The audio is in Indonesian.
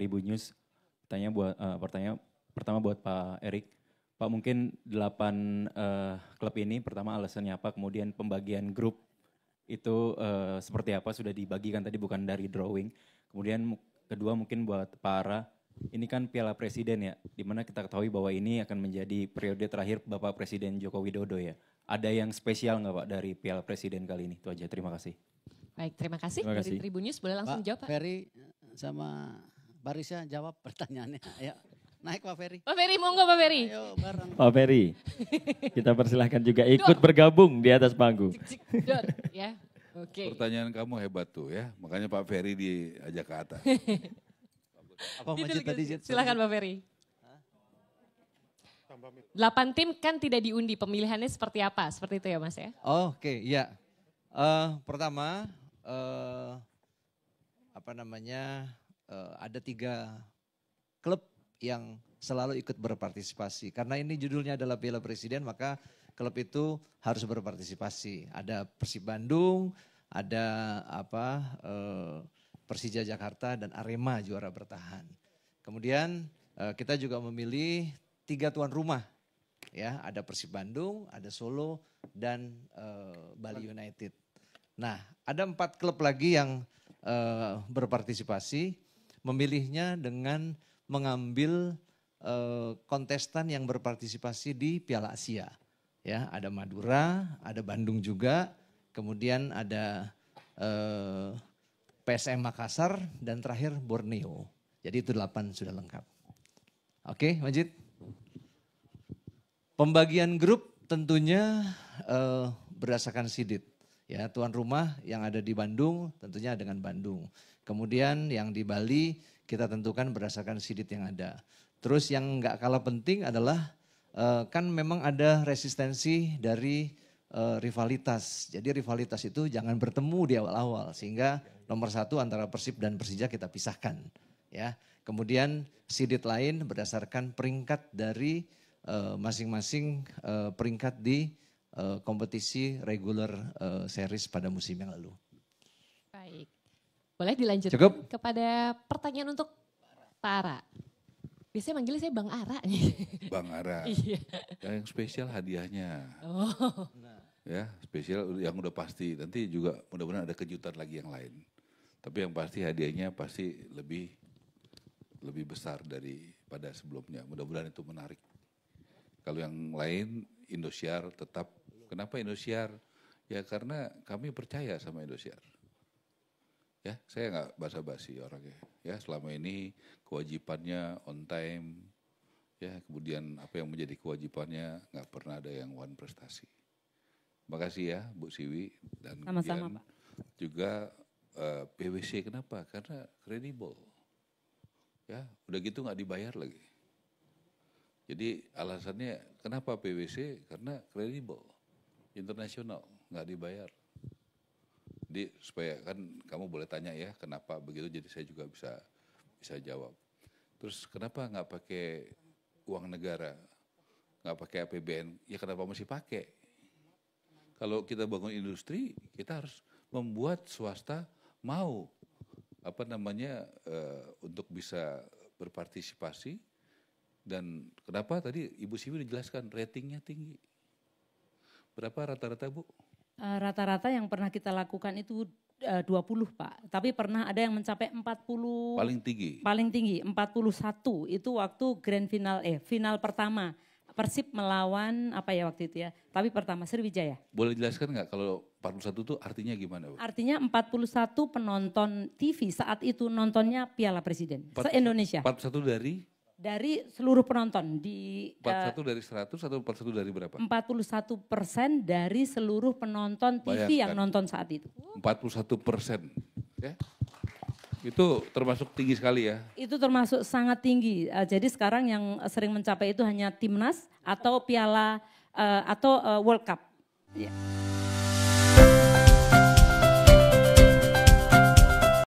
Kribu News. Pertanyaan buat uh, eh, pertanyaan pertama buat Pak Erik. Pak mungkin delapan uh, klub ini pertama alasannya apa, kemudian pembagian grup itu uh, seperti apa sudah dibagikan tadi bukan dari drawing. Kemudian kedua mungkin buat para ini kan Piala Presiden ya, dimana kita ketahui bahwa ini akan menjadi periode terakhir Bapak Presiden Joko Widodo ya. Ada yang spesial nggak Pak dari Piala Presiden kali ini? Itu aja, terima kasih. Baik, terima kasih. Terima kasih. Dari Tribun News boleh langsung Pak, jawab Pak. Ferry sama Barisnya jawab pertanyaannya. Ayo. Naik Pak Ferry. Pak Ferry, monggo Pak Ferry. Ayo Pak Ferry, kita persilahkan juga ikut Duh. bergabung di atas panggung. Cik, ya. Okay. Pertanyaan kamu hebat tuh ya, makanya Pak Ferry diajak ke atas. Apa macet tadi? Silakan Pak Ferry. Delapan tim kan tidak diundi, pemilihannya seperti apa? Seperti itu ya Mas ya? Oh, Oke, okay, ya. Uh, eh, pertama, uh, apa namanya, uh, ada tiga klub yang selalu ikut berpartisipasi. Karena ini judulnya adalah Piala Presiden, maka klub itu harus berpartisipasi. Ada Persib Bandung, ada apa uh, Persija Jakarta dan Arema juara bertahan. Kemudian uh, kita juga memilih tiga tuan rumah, ya ada Persib Bandung, ada Solo dan uh, Bali United. Nah, ada empat klub lagi yang uh, berpartisipasi memilihnya dengan mengambil uh, kontestan yang berpartisipasi di Piala Asia. Ya, ada Madura, ada Bandung juga, kemudian ada uh, eh, PSM Makassar dan terakhir Borneo. Jadi itu delapan sudah lengkap. Oke, Majid. Pembagian grup tentunya uh, berdasarkan sidit. Ya, tuan rumah yang ada di Bandung tentunya dengan Bandung. Kemudian yang di Bali kita tentukan berdasarkan sidit yang ada. Terus yang nggak kalah penting adalah eh, kan memang ada resistensi dari eh, rivalitas. Jadi rivalitas itu jangan bertemu di awal-awal sehingga nomor satu antara Persib dan Persija kita pisahkan. Ya, kemudian sidit lain berdasarkan peringkat dari eh, masing-masing uh, uh, peringkat di uh, kompetisi regular uh, series pada musim yang lalu. Baik. Boleh dilanjutkan Cukup? kepada pertanyaan untuk Tara. Biasanya manggilnya saya Bang Ara Bang Ara. iya. yang spesial hadiahnya. Oh. Ya, spesial yang udah pasti. Nanti juga mudah-mudahan ada kejutan lagi yang lain. Tapi yang pasti hadiahnya pasti lebih lebih besar dari pada sebelumnya. Mudah-mudahan itu menarik. Kalau yang lain Indosiar tetap Kenapa Indosiar? Ya karena kami percaya sama Indosiar. Ya, saya nggak basa-basi orangnya. Ya, selama ini kewajibannya on time. Ya, kemudian apa yang menjadi kewajibannya nggak pernah ada yang one prestasi. Terima kasih ya Bu Siwi dan Sama -sama, Pak. juga uh, eh, PwC kenapa? Karena kredibel. Ya, udah gitu nggak dibayar lagi. Jadi alasannya kenapa PwC? Karena kredibel internasional, nggak dibayar. Jadi supaya kan kamu boleh tanya ya kenapa begitu, jadi saya juga bisa bisa jawab. Terus kenapa nggak pakai uang negara, nggak pakai APBN? Ya kenapa masih pakai? Kalau kita bangun industri, kita harus membuat swasta mau apa namanya uh, untuk bisa berpartisipasi dan kenapa tadi Ibu Siwi dijelaskan ratingnya tinggi. Berapa rata-rata Bu? Eh, rata-rata yang pernah kita lakukan itu 20 eh, Pak, tapi pernah ada yang mencapai 40 paling tinggi. Paling tinggi 41 itu waktu grand final eh final pertama Persib melawan apa ya waktu itu ya? Tapi pertama Sriwijaya. Boleh jelaskan nggak kalau 41 itu artinya gimana? Bu? Artinya 41 penonton TV saat itu nontonnya Piala Presiden se-Indonesia. 41 dari dari seluruh penonton di 41 uh, eh, dari 100 atau 41 dari berapa? 41 persen dari seluruh penonton TV Bayangkan, yang nonton saat itu. 41 persen, ya? Itu termasuk tinggi sekali ya? Itu termasuk sangat tinggi. Uh, jadi sekarang yang sering mencapai itu hanya timnas atau piala uh, atau uh, World Cup. Yeah.